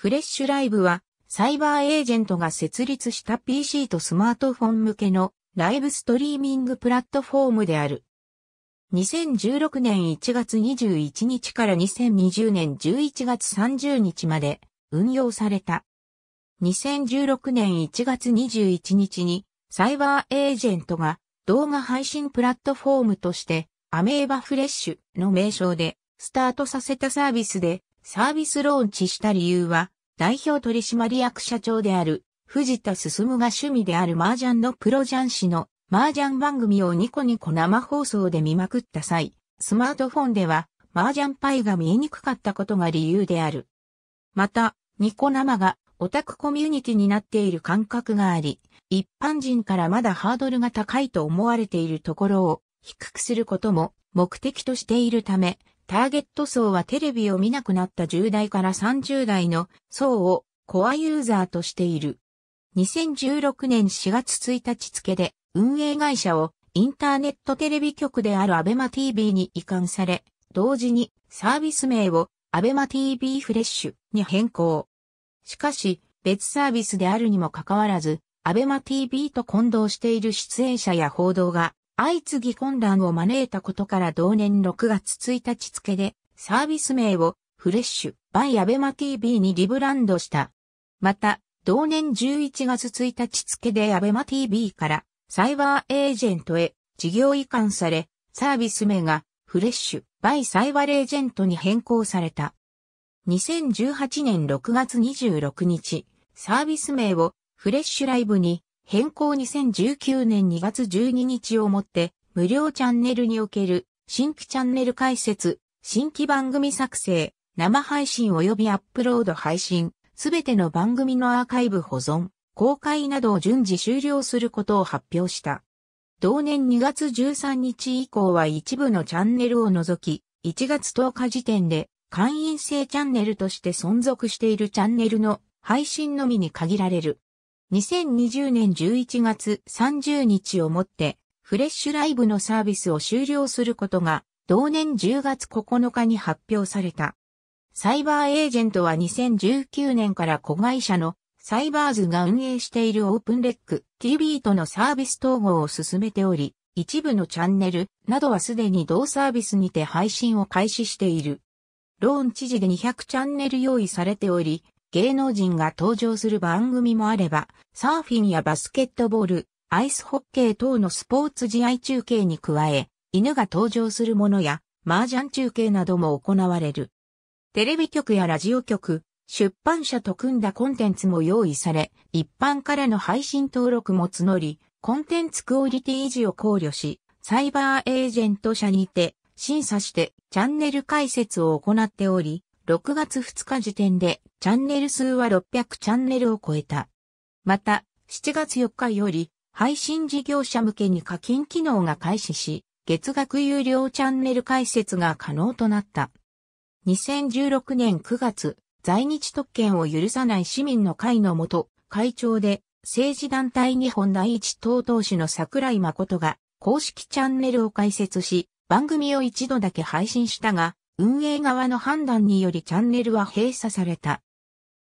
フレッシュライブは、サイバーエージェントが設立した PC とスマートフォン向けのライブストリーミングプラットフォームである。2016年1月21日から2020年11月30日まで運用された。2016年1月21日にサイバーエージェントが動画配信プラットフォームとしてアメーバフレッシュの名称でスタートさせたサービスでサービスローンチした理由は、代表取締役社長である、藤田進が趣味である麻雀のプロ雀士の麻雀番組をニコニコ生放送で見まくった際、スマートフォンでは麻雀パイが見えにくかったことが理由である。また、ニコ生がオタクコミュニティになっている感覚があり、一般人からまだハードルが高いと思われているところを低くすることも目的としているため、ターゲット層はテレビを見なくなった10代から30代の層をコアユーザーとしている。2016年4月1日付で運営会社をインターネットテレビ局であるアベマ TV に移管され、同時にサービス名をアベマ TV フレッシュに変更。しかし、別サービスであるにもかかわらず、アベマ TV と混同している出演者や報道が相次ぎ混乱を招いたことから同年6月1日付でサービス名をフレッシュ、バイアベマ TV にリブランドした。また、同年11月1日付でアベマ TV からサイバーエージェントへ事業移管され、サービス名がフレッシュ、バイサイバーエージェントに変更された。2018年6月26日、サービス名をフレッシュライブに変更2019年2月12日をもって、無料チャンネルにおける新規チャンネル開設、新規番組作成、生配信及びアップロード配信、すべての番組のアーカイブ保存、公開などを順次終了することを発表した。同年2月13日以降は一部のチャンネルを除き、1月10日時点で会員制チャンネルとして存続しているチャンネルの配信のみに限られる。2020年11月30日をもって、フレッシュライブのサービスを終了することが、同年10月9日に発表された。サイバーエージェントは2019年から子会社のサイバーズが運営しているオープンレック TV とのサービス統合を進めており、一部のチャンネルなどはすでに同サービスにて配信を開始している。ローン知事で200チャンネル用意されており、芸能人が登場する番組もあれば、サーフィンやバスケットボール、アイスホッケー等のスポーツ試合中継に加え、犬が登場するものや、麻雀中継なども行われる。テレビ局やラジオ局、出版社と組んだコンテンツも用意され、一般からの配信登録も募り、コンテンツクオリティ維持を考慮し、サイバーエージェント社にて審査してチャンネル解説を行っており、6月2日時点でチャンネル数は600チャンネルを超えた。また、7月4日より配信事業者向けに課金機能が開始し、月額有料チャンネル開設が可能となった。2016年9月、在日特権を許さない市民の会のもと、会長で政治団体日本第一党党首の桜井誠が公式チャンネルを開設し、番組を一度だけ配信したが、運営側の判断によりチャンネルは閉鎖された。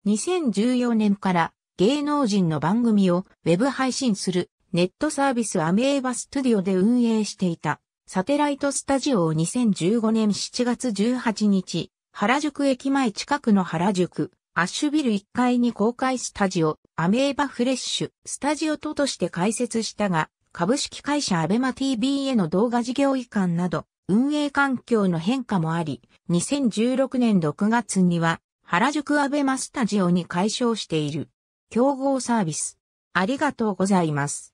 2014年から芸能人の番組をウェブ配信するネットサービスアメーバストゥディオで運営していたサテライトスタジオを2015年7月18日、原宿駅前近くの原宿、アッシュビル1階に公開スタジオ、アメーバフレッシュ、スタジオととして開設したが、株式会社アベマ TV への動画事業移管など、運営環境の変化もあり、2016年6月には原宿アベマスタジオに解消している。競合サービス。ありがとうございます。